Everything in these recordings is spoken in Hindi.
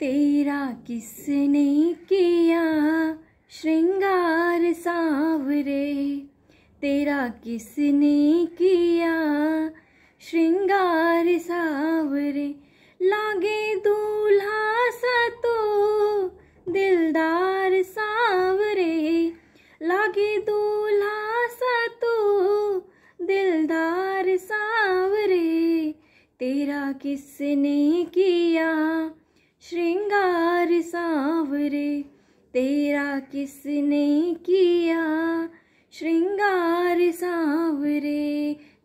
तेरा किसने किया श्रृंगार सांवरे तेरा किसने किया श्रृंगार सांवरे लागे दूल्हा सा तो दिलदार सांवरे लागे दूल्हा सा तो दिलदार सांवरे तेरा किसने किया श्रृंगार सावरे तेरा किसने किया श्रृंगार सावरे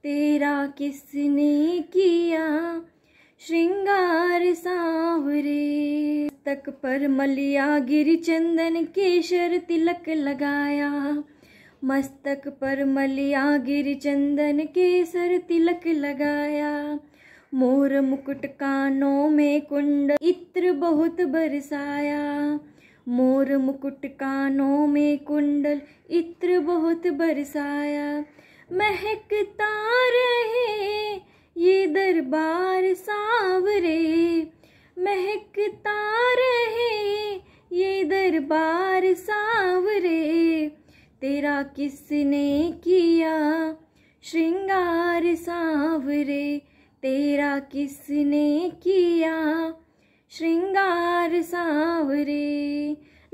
तेरा किसने किया श्रृंगार सावरे तक पर मलिया गिरी चंदन केशर तिलक लगाया मस्तक पर मलिया गिरी चंदन केसर तिलक लगाया मोर मुकुट कानों में कुंड इत्र बहुत बरसाया मोर मुकुट कानों में कुंडल इत्र बहुत बरसाया महकता रहे ये दरबार सावरे महकता रहे ये दरबार सावरे तेरा किसने किया श्रृंगार सावरे तेरा किसने किया श्रृंगार सावरे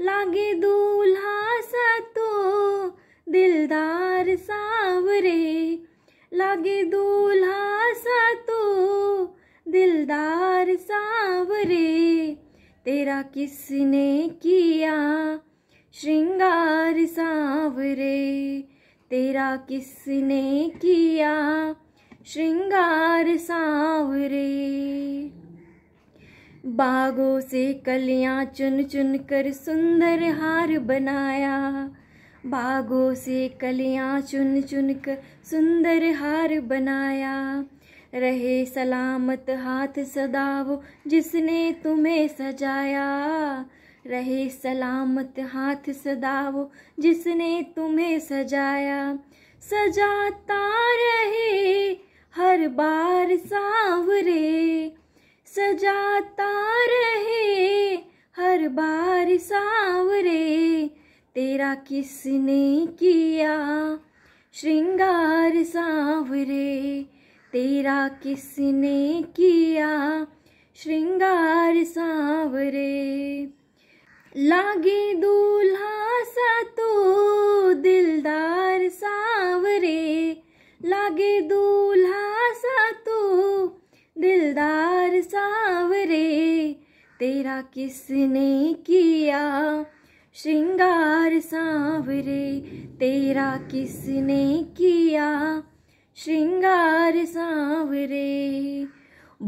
लागे दूल्हा सा तो दिलदार सावरे लागे दूल्हा सा तो दिलदार सावरे तेरा किसने किया श्रृंगार सावरे तेरा किसने किया श्रृंगार सांवरे बागों से कलियां चुन चुन कर सुंदर हार बनाया बागों से कलियां चुन चुन कर सुंदर हार बनाया रहे सलामत हाथ सदा वो जिसने तुम्हें सजाया रहे सलामत हाथ सदा वो जिसने तुम्हें सजाया सजाता रहे हर बार सांवरे सजाता रहे हर बार सांवरे तेरा किसने किया श्रृंगार सांवरे तेरा किसने किया श्रृंगार सांवरे लागे दूल्हा सा तो दिलदार सांवरे लागे दूल्हा दिलदार सांवरे तेरा किसने किया श्रृंगार सांवरे तेरा किसने किया श्रृंगार सांवरे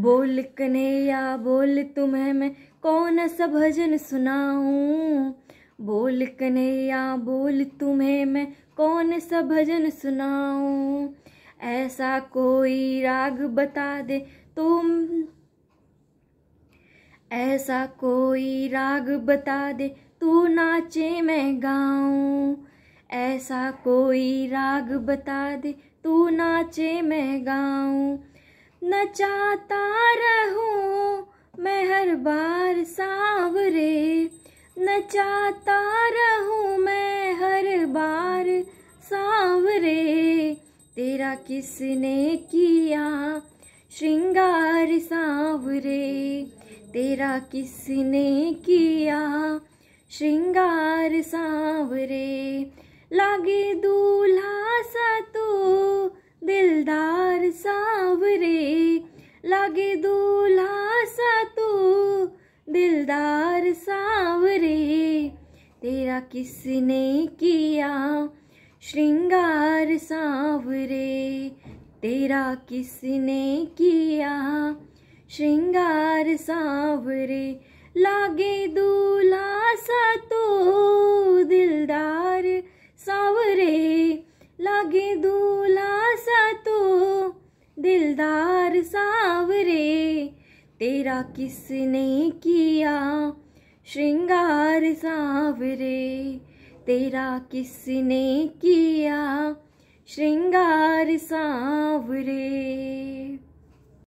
बोल कन्हैया बोल तुम्हें मैं कौन सा भजन सुनाऊं बोल कन्हैया बोल तुम्हें मैं कौन सा भजन सुनाऊं ऐसा कोई राग बता दे तुम ऐसा कोई राग बता दे तू नाचे मैं गाऊं ऐसा कोई राग बता दे तू नाचे मैं गाऊं नचाता रहूं मैं हर बार सांवरे नचाता रहूं मैं हर बार तेरा किसने किया श्रृंगार सांवरे तेरा किसने किया श्रृंगार सांवरे लागे दूल्हा सा तो दिलदार सांवरे लागे दूल्हा सा तो दिलदार सांवरे तेरा किसने किया श्रृंगार सांवरे तेरा किसने किया श्रृंगार सांवरे लागे दूल्हा सा तो दिलदार सांवरे लागे दूल्हा सा तो दिलदार सांवरे तेरा किसने किया श्रृंगार सांवरे तेरा किसने किया श्रृंगार सांवरे